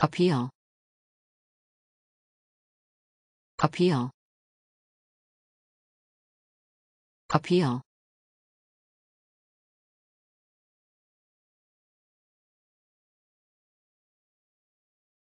Appeal. Appeal. Appeal.